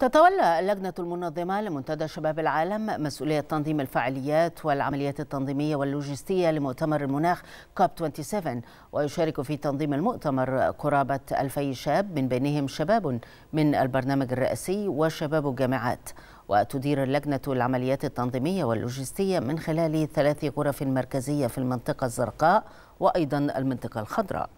تتولى اللجنة المنظمة لمنتدى شباب العالم مسؤولية تنظيم الفعاليات والعمليات التنظيمية واللوجستية لمؤتمر المناخ كوب 27 ويشارك في تنظيم المؤتمر قرابة 2000 شاب من بينهم شباب من البرنامج الرئاسي وشباب الجامعات وتدير اللجنة العمليات التنظيمية واللوجستية من خلال ثلاث غرف مركزية في المنطقة الزرقاء وأيضا المنطقة الخضراء